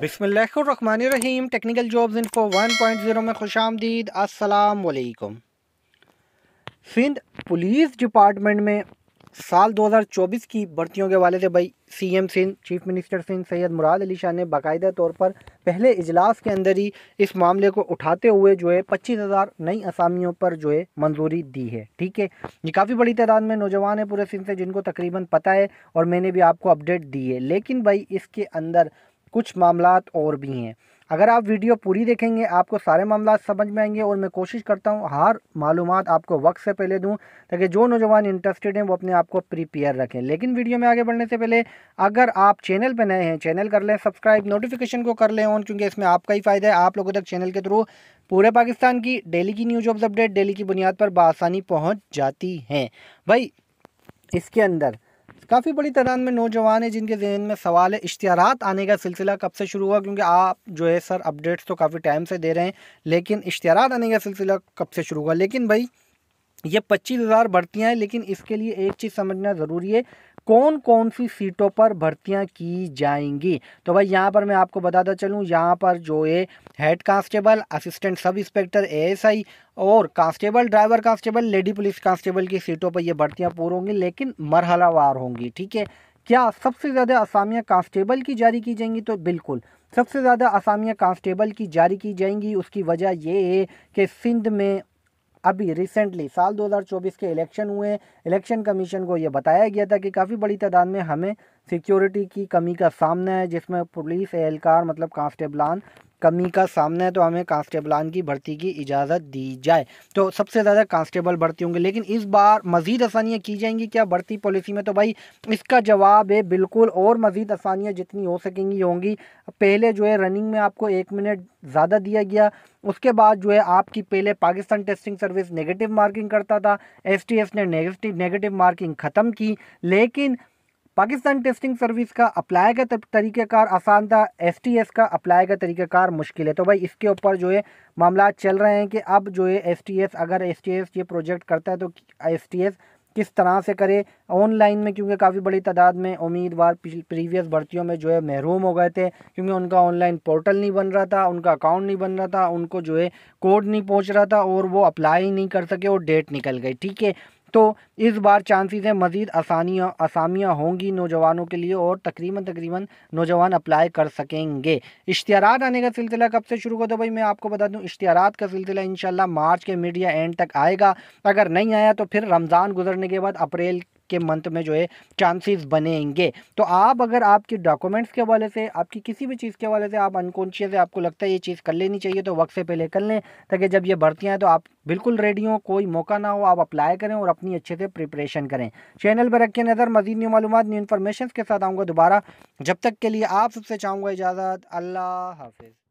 बिसमीम technical jobs इनको 1.0 में खुश आमदीद असलकुम सिंध पुलिस डिपार्टमेंट में साल 2024 की भर्तियों के वाले से भाई CM Sindh chief minister Sindh Syed Murad Ali Shah ने बाकायदा तौर पर पहले इजलास के अंदर ही इस मामले को उठाते हुए जो है पच्चीस हज़ार नई असामियों पर जो है मंजूरी दी है ठीक है ये काफ़ी बड़ी तादाद में नौजवान है पूरे सिंध से जिनको तकरीबन पता है और मैंने भी आपको अपडेट दी है लेकिन भाई इसके अंदर कुछ मामला और भी हैं अगर आप वीडियो पूरी देखेंगे आपको सारे मामला समझ में आएंगे और मैं कोशिश करता हूँ हर मालूम आपको वक्त से पहले दूँ ताकि जो नौजवान इंटरेस्टेड हैं वो अपने आप को प्रिपेयर रखें लेकिन वीडियो में आगे बढ़ने से पहले अगर आप चैनल पर नए हैं चैनल कर लें सब्सक्राइब नोटिफिकेशन को कर लें ऑन क्योंकि इसमें आपका ही फ़ायदा है आप लोगों तक चैनल के थ्रू पूरे पाकिस्तान की डेली की न्यूज अपडेट डेली की बुनियाद पर बसानी पहुँच जाती हैं भाई इसके अंदर काफ़ी बड़ी तादाद में नौजवान है जिनके जहन में सवाल है इश्तारात आने का सिलसिला कब से शुरू हुआ क्योंकि आप जो है सर अपडेट्स तो काफ़ी टाइम से दे रहे हैं लेकिन इश्तहार आने का सिलसिला कब से शुरू हुआ लेकिन भाई ये पच्चीस हज़ार भर्तियाँ हैं लेकिन इसके लिए एक चीज़ समझना ज़रूरी है कौन कौन सी सीटों पर भर्तियां की जाएंगी तो भाई यहाँ पर मैं आपको बताता चलूँ यहाँ पर जो ये head constable assistant sub inspector ASI और constable driver constable lady police constable की सीटों पर ये भर्तियां पूरी होंगी लेकिन मरहलावार होंगी ठीक है क्या सबसे ज़्यादा असामियाँ कांस्टेबल की जारी की जाएंगी तो बिल्कुल सबसे ज़्यादा असामियाँ कांस्टेबल की जारी की जाएंगी उसकी वजह ये है कि सिंध में अभी रिसेंटली साल 2024 के इलेक्शन हुए इलेक्शन कमीशन को ये बताया गया था कि काफ़ी बड़ी तादाद में हमें सिक्योरिटी की कमी का सामना है जिसमें पुलिस एहलकार मतलब कांस्टेबलान कमी का सामना है तो हमें कांस्टेबलान की भर्ती की इजाज़त दी जाए तो सबसे ज़्यादा कांस्टेबल भर्ती होंगे लेकिन इस बार मज़ीद आसानियाँ की जाएंगी क्या भर्ती पॉलिसी में तो भाई इसका जवाब है बिल्कुल और मज़ीद आसानियाँ जितनी हो सकेंगी होंगी पहले जो है रनिंग में आपको एक मिनट ज़्यादा दिया गया उसके बाद जो है आपकी पहले Pakistan testing service negative marking करता था एस ने नेगेटिव नेगेटिव मार्किंग ख़त्म की लेकिन पाकिस्तान टेस्टिंग सर्विस का अप्लाई का तरीक़ाकार आसान था एसटीएस का अप्लाई का तरीक़ाकार मुश्किल है तो भाई इसके ऊपर जो है मामला चल रहे हैं कि अब जो है एसटीएस अगर एसटीएस ये प्रोजेक्ट करता है तो एसटीएस किस तरह से करे ऑनलाइन में क्योंकि काफ़ी बड़ी तादाद में उम्मीदवार प्रीवियस भर्तियों में जो है महरूम हो गए थे क्योंकि उनका ऑनलाइन पोर्टल नहीं बन रहा था उनका अकाउंट नहीं बन रहा था उनको जो है कोड नहीं पहुंच रहा था और वो अप्लाई नहीं कर सके और डेट निकल गई ठीक है तो इस बार चांसेस हैं मज़ीद आसानियाँ आसामियाँ होंगी नौजवानों के लिए और तकरीबन तकरीबन नौजवान अप्लाई कर सकेंगे इश्तारात आने का सिलसिला कब से शुरू हो तो भाई मैं आपको बता दूँ इश्तारात का सिलसिला इन मार्च के मीडिया एंड तक आएगा अगर नहीं आया तो फिर रमज़ान गुजरने के बाद अप्रैल के मंथ में जो है चांसेस बनेंगे तो आप अगर आपके डॉक्यूमेंट्स के हवाले से आपकी किसी भी चीज़ के हवाले से आप अनकॉन्शियस है आपको लगता है ये चीज़ कर लेनी चाहिए तो वक्त से पहले कर लें ताकि जब ये भर्तियाँ हैं तो आप बिल्कुल रेडी हों कोई मौका ना हो आप अप्लाई करें और अपनी अच्छे से प्रिपरेशन करें चैनल पर रखें नज़र मजीद न्यू मालूम न्यू इन्फॉर्मेशन के साथ आऊँगा दोबारा जब तक के लिए आप सबसे चाहूँगा इजाज़त अल्लाह हाफिज़